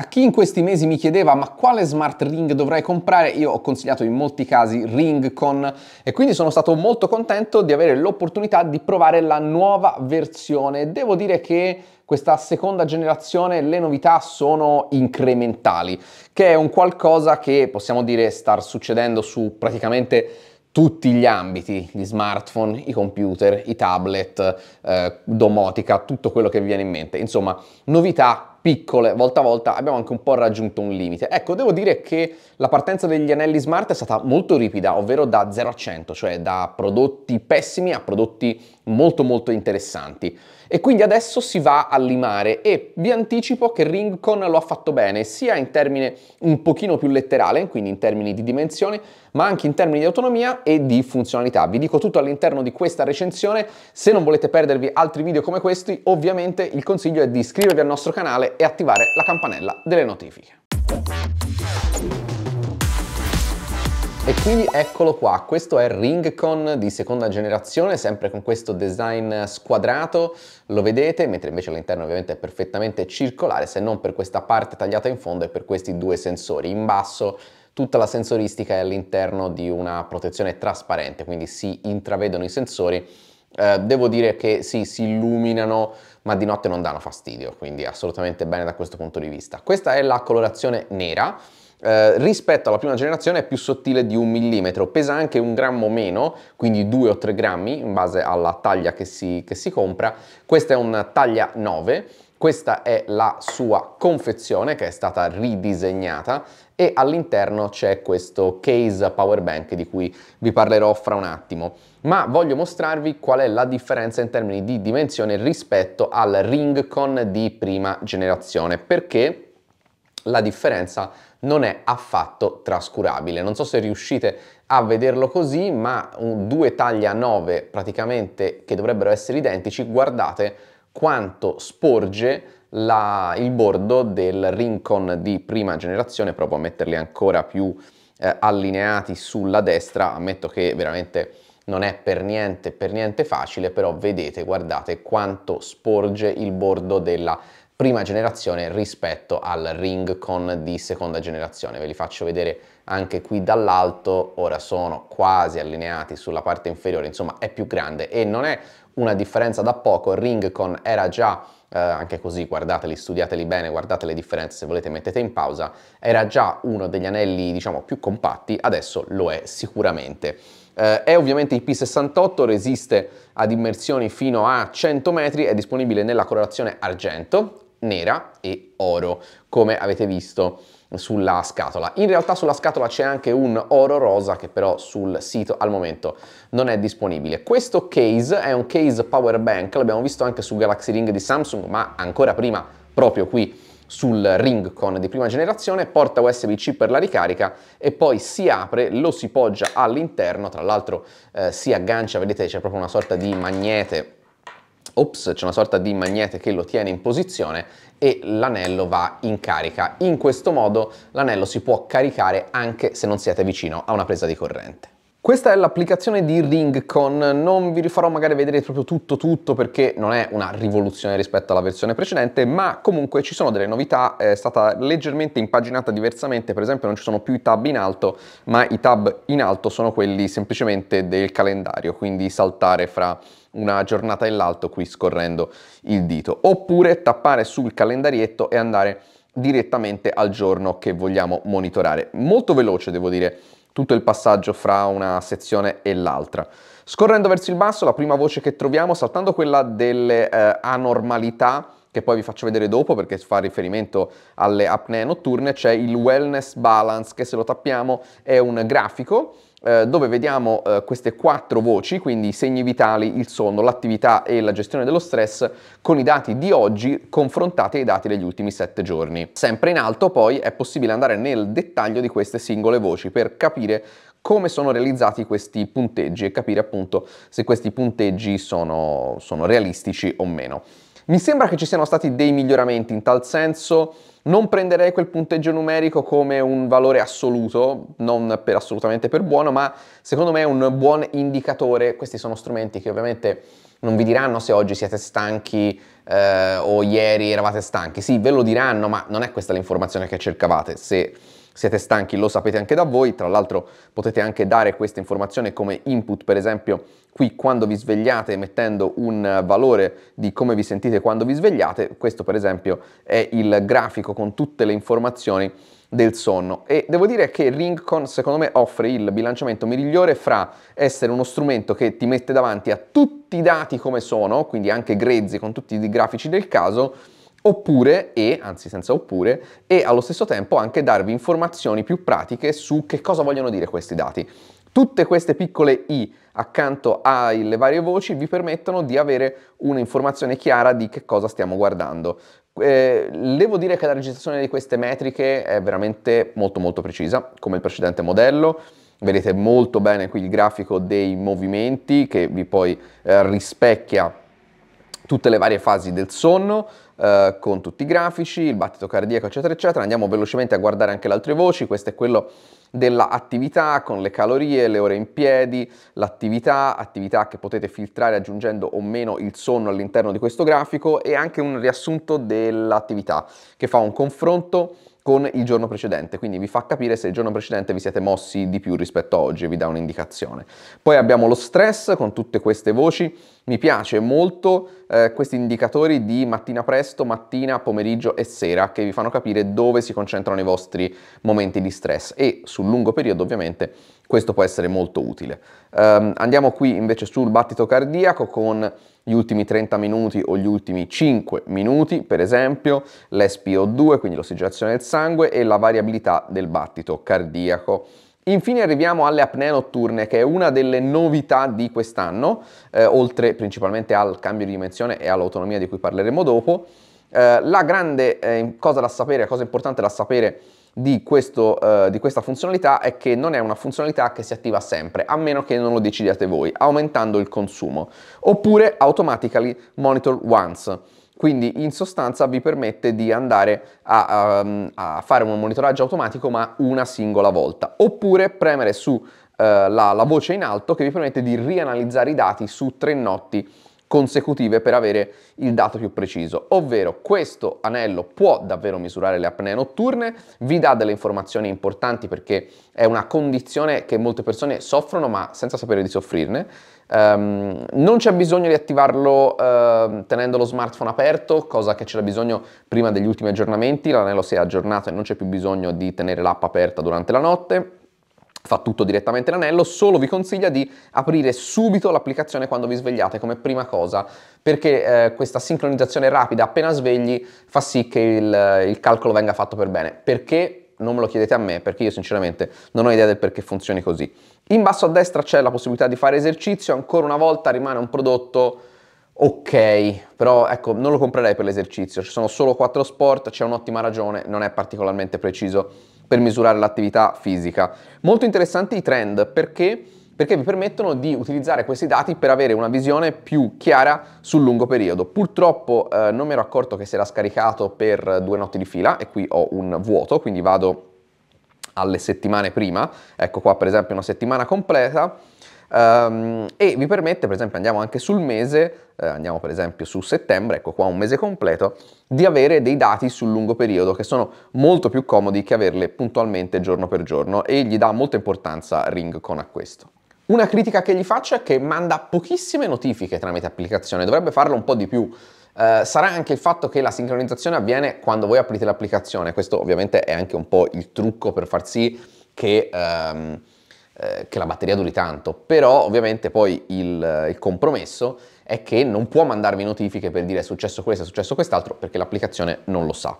A chi in questi mesi mi chiedeva ma quale smart ring dovrei comprare, io ho consigliato in molti casi Ringcon e quindi sono stato molto contento di avere l'opportunità di provare la nuova versione. Devo dire che questa seconda generazione le novità sono incrementali, che è un qualcosa che possiamo dire sta succedendo su praticamente tutti gli ambiti, gli smartphone, i computer, i tablet, eh, domotica, tutto quello che vi viene in mente. Insomma, novità piccole, volta a volta abbiamo anche un po' raggiunto un limite. Ecco, devo dire che la partenza degli anelli smart è stata molto ripida, ovvero da 0 a 100, cioè da prodotti pessimi a prodotti molto molto interessanti. E quindi adesso si va a limare e vi anticipo che Ringcon lo ha fatto bene, sia in termini un pochino più letterale, quindi in termini di dimensioni, ma anche in termini di autonomia e di funzionalità. Vi dico tutto all'interno di questa recensione, se non volete perdervi altri video come questi, ovviamente il consiglio è di iscrivervi al nostro canale e attivare la campanella delle notifiche. E quindi eccolo qua, questo è Ringcon di seconda generazione, sempre con questo design squadrato, lo vedete, mentre invece all'interno ovviamente è perfettamente circolare, se non per questa parte tagliata in fondo e per questi due sensori. In basso tutta la sensoristica è all'interno di una protezione trasparente, quindi si intravedono i sensori. Eh, devo dire che sì, si illuminano, ma di notte non danno fastidio, quindi assolutamente bene da questo punto di vista. Questa è la colorazione nera, eh, rispetto alla prima generazione è più sottile di un millimetro, pesa anche un grammo meno, quindi 2 o 3 grammi in base alla taglia che si, che si compra. Questa è una taglia 9, questa è la sua confezione che è stata ridisegnata e all'interno c'è questo case power bank di cui vi parlerò fra un attimo. Ma voglio mostrarvi qual è la differenza in termini di dimensione rispetto al Ringcon di prima generazione, perché la differenza è non è affatto trascurabile. Non so se riuscite a vederlo così, ma un, due taglia 9 praticamente che dovrebbero essere identici, guardate quanto sporge la, il bordo del Rincon di prima generazione, provo a metterli ancora più eh, allineati sulla destra, ammetto che veramente non è per niente, per niente facile, però vedete, guardate quanto sporge il bordo della prima generazione rispetto al Ring Con di seconda generazione. Ve li faccio vedere anche qui dall'alto, ora sono quasi allineati sulla parte inferiore, insomma è più grande e non è una differenza da poco, Ring Con era già eh, anche così guardateli, studiateli bene, guardate le differenze, se volete mettete in pausa, era già uno degli anelli diciamo più compatti, adesso lo è sicuramente. Eh, è ovviamente IP68, resiste ad immersioni fino a 100 metri, è disponibile nella colorazione argento, nera e oro, come avete visto sulla scatola. In realtà sulla scatola c'è anche un oro rosa che però sul sito al momento non è disponibile. Questo case è un case power bank, l'abbiamo visto anche su Galaxy Ring di Samsung, ma ancora prima proprio qui sul Ring Con di prima generazione, porta USB-C per la ricarica e poi si apre, lo si poggia all'interno, tra l'altro eh, si aggancia, vedete c'è proprio una sorta di magnete ops, c'è una sorta di magnete che lo tiene in posizione e l'anello va in carica. In questo modo l'anello si può caricare anche se non siete vicino a una presa di corrente. Questa è l'applicazione di Ringcon, non vi rifarò magari vedere proprio tutto tutto perché non è una rivoluzione rispetto alla versione precedente, ma comunque ci sono delle novità, è stata leggermente impaginata diversamente, per esempio non ci sono più i tab in alto, ma i tab in alto sono quelli semplicemente del calendario, quindi saltare fra una giornata e l'altro qui scorrendo il dito, oppure tappare sul calendarietto e andare direttamente al giorno che vogliamo monitorare. Molto veloce devo dire tutto il passaggio fra una sezione e l'altra. Scorrendo verso il basso, la prima voce che troviamo, saltando quella delle eh, anormalità, che poi vi faccio vedere dopo perché fa riferimento alle apnee notturne, c'è il wellness balance che se lo tappiamo è un grafico eh, dove vediamo eh, queste quattro voci, quindi i segni vitali, il sonno, l'attività e la gestione dello stress, con i dati di oggi confrontati ai dati degli ultimi sette giorni. Sempre in alto poi è possibile andare nel dettaglio di queste singole voci per capire come sono realizzati questi punteggi e capire appunto se questi punteggi sono, sono realistici o meno. Mi sembra che ci siano stati dei miglioramenti in tal senso, non prenderei quel punteggio numerico come un valore assoluto, non per assolutamente per buono, ma secondo me è un buon indicatore. Questi sono strumenti che ovviamente non vi diranno se oggi siete stanchi eh, o ieri eravate stanchi. Sì, ve lo diranno, ma non è questa l'informazione che cercavate. Se siete stanchi lo sapete anche da voi, tra l'altro potete anche dare questa informazione come input per esempio qui quando vi svegliate mettendo un valore di come vi sentite quando vi svegliate, questo per esempio è il grafico con tutte le informazioni del sonno e devo dire che Ringcon secondo me offre il bilanciamento migliore fra essere uno strumento che ti mette davanti a tutti i dati come sono, quindi anche grezzi con tutti i grafici del caso, oppure e, anzi senza oppure, e allo stesso tempo anche darvi informazioni più pratiche su che cosa vogliono dire questi dati. Tutte queste piccole i accanto alle varie voci vi permettono di avere un'informazione chiara di che cosa stiamo guardando. Eh, devo dire che la registrazione di queste metriche è veramente molto molto precisa, come il precedente modello. Vedete molto bene qui il grafico dei movimenti che vi poi eh, rispecchia tutte le varie fasi del sonno eh, con tutti i grafici, il battito cardiaco eccetera eccetera. Andiamo velocemente a guardare anche le altre voci, questo è quello dell'attività con le calorie, le ore in piedi, l'attività, attività che potete filtrare aggiungendo o meno il sonno all'interno di questo grafico e anche un riassunto dell'attività che fa un confronto con il giorno precedente, quindi vi fa capire se il giorno precedente vi siete mossi di più rispetto a oggi, vi dà un'indicazione. Poi abbiamo lo stress con tutte queste voci mi piace molto eh, questi indicatori di mattina presto, mattina, pomeriggio e sera che vi fanno capire dove si concentrano i vostri momenti di stress e sul lungo periodo ovviamente questo può essere molto utile. Um, andiamo qui invece sul battito cardiaco con gli ultimi 30 minuti o gli ultimi 5 minuti, per esempio, l'SPO2, quindi l'ossigenazione del sangue e la variabilità del battito cardiaco. Infine arriviamo alle apnee notturne, che è una delle novità di quest'anno, eh, oltre principalmente al cambio di dimensione e all'autonomia di cui parleremo dopo. Eh, la grande eh, cosa da sapere, la cosa importante da sapere di, questo, eh, di questa funzionalità è che non è una funzionalità che si attiva sempre, a meno che non lo decidiate voi, aumentando il consumo, oppure automatically monitor once quindi in sostanza vi permette di andare a, a, ehm, a fare un monitoraggio automatico ma una singola volta, oppure premere su eh, la, la, voce in alto che vi permette di rianalizzare i dati su tre notti consecutive per avere il dato più preciso, ovvero questo anello può davvero misurare le apnee notturne, vi dà delle informazioni importanti perché è una condizione che molte persone soffrono ma senza sapere di soffrirne, Um, non c'è bisogno di attivarlo uh, tenendo lo smartphone aperto, cosa che c'era bisogno prima degli ultimi aggiornamenti, l'anello si è aggiornato e non c'è più bisogno di tenere l'app aperta durante la notte fa tutto direttamente l'anello, solo vi consiglia di aprire subito l'applicazione quando vi svegliate come prima cosa, perché eh, questa sincronizzazione rapida appena svegli fa sì che il, il calcolo venga fatto per bene, perché non me lo chiedete a me perché io sinceramente non ho idea del perché funzioni così. In basso a destra c'è la possibilità di fare esercizio, ancora una volta rimane un prodotto ok, però ecco, non lo comprerei per l'esercizio, ci sono solo quattro sport, c'è un'ottima ragione, non è particolarmente preciso per misurare l'attività fisica. Molto interessanti i trend perché perché vi permettono di utilizzare questi dati per avere una visione più chiara sul lungo periodo. Purtroppo eh, non mi ero accorto che si era scaricato per due notti di fila e qui ho un vuoto, quindi vado alle settimane prima, ecco qua per esempio una settimana completa, Um, e vi permette, per esempio andiamo anche sul mese, eh, andiamo per esempio su settembre, ecco qua un mese completo, di avere dei dati sul lungo periodo che sono molto più comodi che averle puntualmente giorno per giorno e gli dà molta importanza Ring con a questo. Una critica che gli faccio è che manda pochissime notifiche tramite applicazione, dovrebbe farlo un po' di più. Eh, sarà anche il fatto che la sincronizzazione avviene quando voi aprite l'applicazione, questo ovviamente è anche un po' il trucco per far sì che, ehm, eh, che la batteria duri tanto, però ovviamente poi il, il compromesso è che non può mandarvi notifiche per dire è successo questo, è successo quest'altro, perché l'applicazione non lo sa.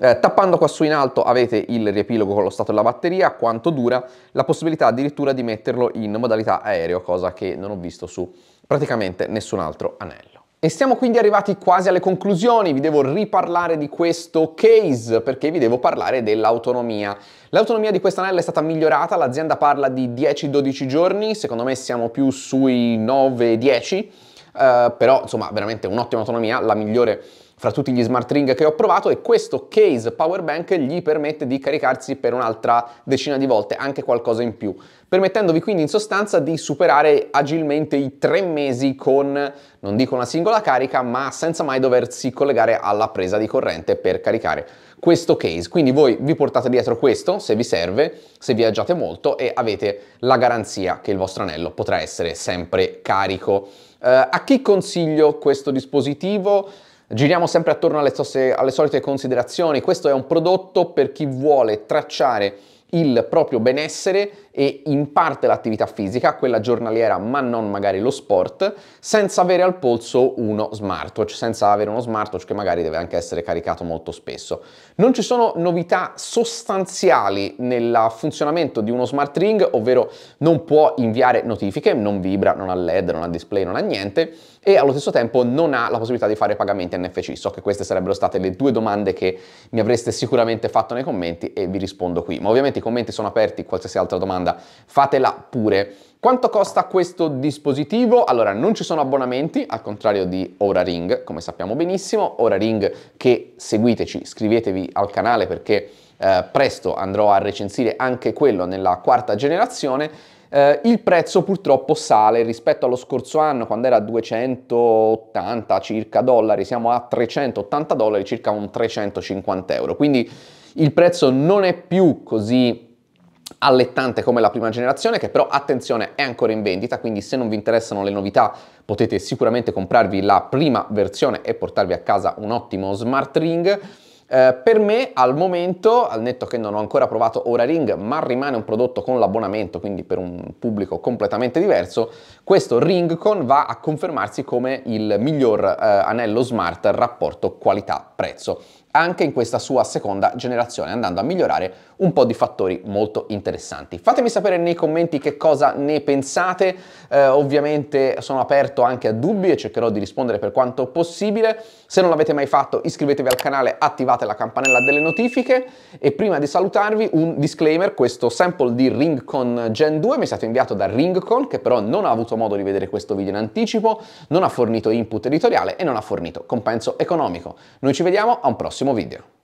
Eh, tappando quassù in alto avete il riepilogo con lo stato della batteria, quanto dura, la possibilità addirittura di metterlo in modalità aereo, cosa che non ho visto su praticamente nessun altro anello. E siamo quindi arrivati quasi alle conclusioni, vi devo riparlare di questo case perché vi devo parlare dell'autonomia. L'autonomia di quest'anello è stata migliorata, l'azienda parla di 10-12 giorni, secondo me siamo più sui 9-10, eh, però insomma veramente un'ottima autonomia, la migliore fra tutti gli smart ring che ho provato e questo case power bank gli permette di caricarsi per un'altra decina di volte, anche qualcosa in più, permettendovi quindi in sostanza di superare agilmente i tre mesi con, non dico una singola carica, ma senza mai doversi collegare alla presa di corrente per caricare questo case. Quindi voi vi portate dietro questo se vi serve, se viaggiate molto e avete la garanzia che il vostro anello potrà essere sempre carico. Uh, a chi consiglio questo dispositivo? Giriamo sempre attorno alle, stesse, alle solite considerazioni, questo è un prodotto per chi vuole tracciare il proprio benessere e in parte l'attività fisica, quella giornaliera ma non magari lo sport, senza avere al polso uno smartwatch, senza avere uno smartwatch che magari deve anche essere caricato molto spesso. Non ci sono novità sostanziali nel funzionamento di uno smart ring, ovvero non può inviare notifiche, non vibra, non ha LED, non ha display, non ha niente e allo stesso tempo non ha la possibilità di fare pagamenti NFC. So che queste sarebbero state le due domande che mi avreste sicuramente fatto nei commenti e vi rispondo qui. Ma ovviamente i commenti sono aperti, qualsiasi altra domanda domanda, fatela pure. Quanto costa questo dispositivo? Allora, non ci sono abbonamenti, al contrario di Ora Ring, come sappiamo benissimo. Ora Ring che seguiteci, iscrivetevi al canale perché eh, presto andrò a recensire anche quello nella quarta generazione. Eh, il prezzo purtroppo sale rispetto allo scorso anno quando era a 280 circa dollari, siamo a 380 dollari, circa un 350 euro. Quindi il prezzo non è più così allettante come la prima generazione, che però attenzione è ancora in vendita, quindi se non vi interessano le novità potete sicuramente comprarvi la prima versione e portarvi a casa un ottimo smart ring. Eh, per me al momento, al netto che non ho ancora provato Ora Ring, ma rimane un prodotto con l'abbonamento, quindi per un pubblico completamente diverso, questo Ringcon va a confermarsi come il miglior eh, anello smart rapporto qualità-prezzo anche in questa sua seconda generazione, andando a migliorare un po' di fattori molto interessanti. Fatemi sapere nei commenti che cosa ne pensate, eh, ovviamente sono aperto anche a dubbi e cercherò di rispondere per quanto possibile. Se non l'avete mai fatto iscrivetevi al canale, attivate la campanella delle notifiche e prima di salutarvi un disclaimer, questo sample di Ringcon Gen 2 mi è stato inviato da Ringcon che però non ha avuto modo di vedere questo video in anticipo, non ha fornito input editoriale e non ha fornito compenso economico. Noi ci vediamo a un prossimo video prossimo video.